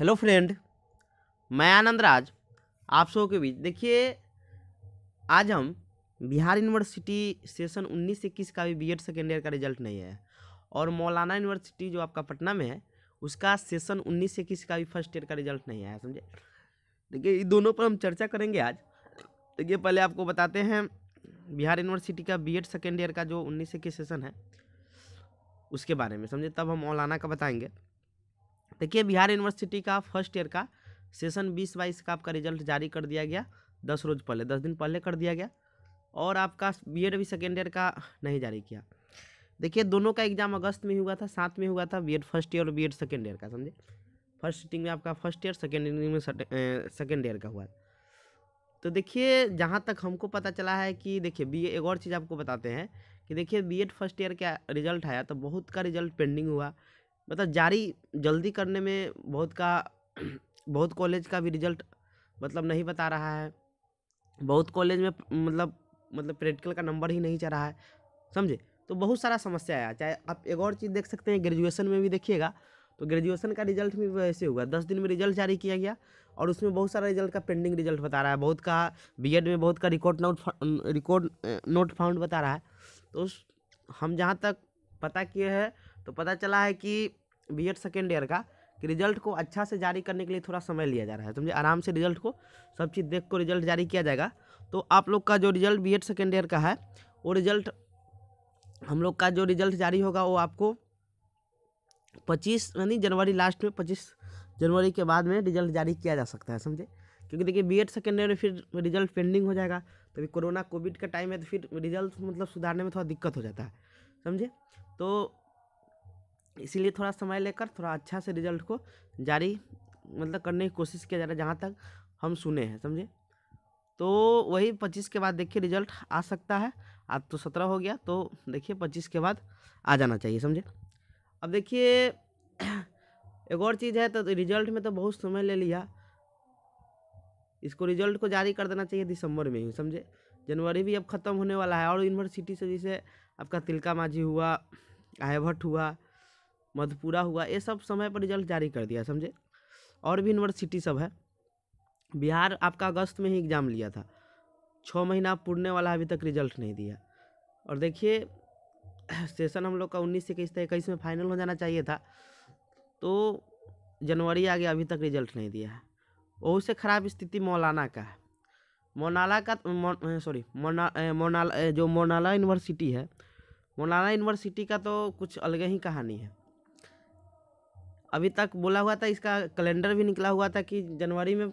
hello friend मैं आनंद राज आप सबों के बीच देखिए आज हम बिहार यूनिवर्सिटी सेशन उन्नीस इक्कीस का भी बीएड सेकेंड ईयर का रिजल्ट नहीं है और मौलाना यूनिवर्सिटी जो आपका पटना में है उसका सेशन उन्नीस इक्कीस का भी फर्स्ट ईयर का रिजल्ट नहीं आया समझे देखिए इन दोनों पर हम चर्चा करेंगे आज देखिए पहले आपको बताते हैं बिहार यूनिवर्सिटी का बी सेकेंड ईयर का जो उन्नीस इक्कीस सेशन है उसके बारे में समझे तब हम मौलाना का बताएंगे देखिए बिहार यूनिवर्सिटी का फर्स्ट ईयर का सेशन बीस बाईस का आपका रिजल्ट जारी कर दिया गया दस रोज पहले दस दिन पहले कर दिया गया और आपका बी एड भी सेकेंड ईयर का नहीं जारी किया देखिए दोनों का एग्जाम अगस्त में हुआ था साथ में हुआ था बी फर्स्ट ईयर और बी सेकेंड ईयर का समझे फर्स्ट सीटिंग में आपका फर्स्ट ईयर सेकेंड ईयर में सेकेंड ईयर का हुआ तो देखिए जहाँ तक हमको पता चला है कि देखिए बी एक और चीज़ आपको बताते हैं कि देखिए बी फर्स्ट ईयर का रिजल्ट आया तो बहुत का रिजल्ट पेंडिंग हुआ मतलब जारी जल्दी करने में बहुत का बहुत कॉलेज का भी रिजल्ट मतलब नहीं बता रहा है बहुत कॉलेज में मतलब मतलब प्रैक्टिकल का नंबर ही नहीं चल रहा है समझे तो बहुत सारा समस्या आया चाहे आप एक और चीज़ देख सकते हैं ग्रेजुएशन में भी देखिएगा तो ग्रेजुएशन का रिजल्ट भी वैसे हुआ दस दिन में रिजल्ट जारी किया गया और उसमें बहुत सारा रिजल्ट का पेंडिंग रिजल्ट बता रहा है बहुत का बी में बहुत का record not record not found बता रहा है तो हम जहाँ तक पता किए हैं तो पता चला है कि बी एड सेकेंड ईयर का कि रिजल्ट को अच्छा से जारी करने के लिए थोड़ा समय लिया जा रहा है समझे आराम से रिजल्ट को सब चीज़ देख को रिजल्ट जारी किया जाएगा तो आप लोग का जो result B Ed second year का है वो रिजल्ट हम लोग का जो रिजल्ट जारी होगा वो आपको पच्चीस यानी जनवरी लास्ट में पच्चीस जनवरी के बाद में रिजल्ट जारी किया जा सकता है समझे क्योंकि देखिए बी एड सेकेंड ईयर में फिर रिजल्ट पेंडिंग हो जाएगा तभी कोरोना कोविड का टाइम है तो फिर रिजल्ट मतलब सुधारने में थोड़ा दिक्कत हो जाता है समझे तो इसीलिए थोड़ा समय लेकर थोड़ा अच्छा से रिजल्ट को जारी मतलब करने की कोशिश किया जा रहा है जहाँ तक हम सुने हैं समझे तो वही पच्चीस के बाद देखिए रिजल्ट आ सकता है आज तो सत्रह हो गया तो देखिए पच्चीस के बाद आ जाना चाहिए समझे अब देखिए एक और चीज़ है तो रिजल्ट में तो बहुत समय ले लिया इसको रिजल्ट को जारी कर देना चाहिए दिसंबर में ही समझे जनवरी भी अब ख़त्म होने वाला है और यूनिवर्सिटी से जैसे आपका तिलका माझी हुआ आयभट हुआ मधुपुरा हुआ ये सब समय पर रिजल्ट जारी कर दिया समझे और भी यूनिवर्सिटी सब है बिहार आपका अगस्त में ही एग्ज़ाम लिया था छः महीना पूर्णे वाला अभी तक रिजल्ट नहीं दिया और देखिए सेशन हम लोग का उन्नीस से इक्कीस इक्कीस में फाइनल हो जाना चाहिए था तो जनवरी आ गया अभी तक रिजल्ट नहीं दिया है वह से ख़राब स्थिति मौलाना का है मौनाला का मौ, सॉरी मोना मोनाला जो मोनाला यूनिवर्सिटी है मोनाला यूनिवर्सिटी का तो कुछ अलग ही कहानी है अभी तक बोला हुआ था इसका कैलेंडर भी निकला हुआ था कि जनवरी में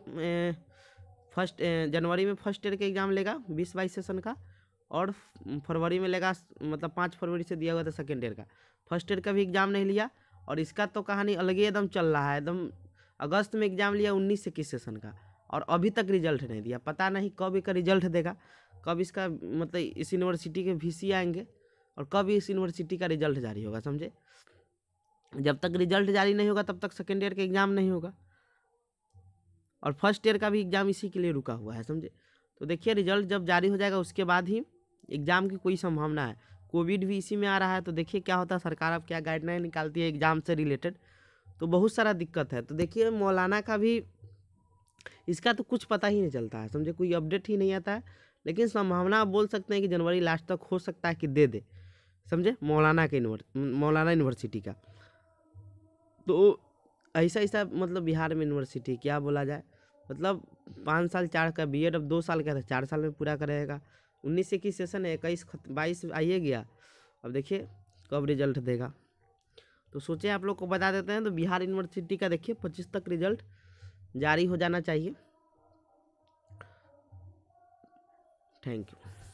फर्स्ट जनवरी में फर्स्ट ईयर के एग्ज़ाम लेगा बीस बाईस सेशन का और फरवरी में लेगा मतलब पाँच फरवरी से दिया हुआ था सेकेंड ईयर का फर्स्ट ईयर का भी एग्ज़ाम नहीं लिया और इसका तो कहानी अलग ही एकदम चल रहा है एकदम अगस्त में एग्ज़ाम लिया उन्नीस से किस सेशन का और अभी तक रिजल्ट नहीं दिया पता नहीं कब इसका रिजल्ट देगा कब इसका मतलब इस यूनिवर्सिटी के वी आएंगे और कब इस यूनिवर्सिटी का रिजल्ट जारी होगा समझे जब तक रिजल्ट जारी नहीं होगा तब तक सेकेंड ईयर का एग्ज़ाम नहीं होगा और फर्स्ट ईयर का भी एग्ज़ाम इसी के लिए रुका हुआ है समझे तो देखिए रिजल्ट जब जारी हो जाएगा उसके बाद ही एग्ज़ाम की कोई संभावना है कोविड भी इसी में आ रहा है तो देखिए क्या होता है सरकार अब क्या गाइडलाइन निकालती है एग्ज़ाम से रिलेटेड तो बहुत सारा दिक्कत है तो देखिए मौलाना का भी इसका तो कुछ पता ही नहीं चलता है समझे कोई अपडेट ही नहीं आता है लेकिन संभावना आप बोल सकते हैं कि जनवरी लास्ट तक हो सकता है कि दे दे समझे मौलाना के मौलाना यूनिवर्सिटी का तो ऐसा ऐसा मतलब बिहार में यूनिवर्सिटी क्या बोला जाए मतलब पाँच साल चार का बी एड अब दो साल का था चार साल में पूरा करेगा उन्नीस से इक्कीस सेशन है इक्कीस बाईस आइए गया अब देखिए कब रिजल्ट देगा तो सोचे आप लोग को बता देते हैं तो बिहार यूनिवर्सिटी का देखिए पच्चीस तक रिजल्ट जारी हो जाना चाहिए थैंक यू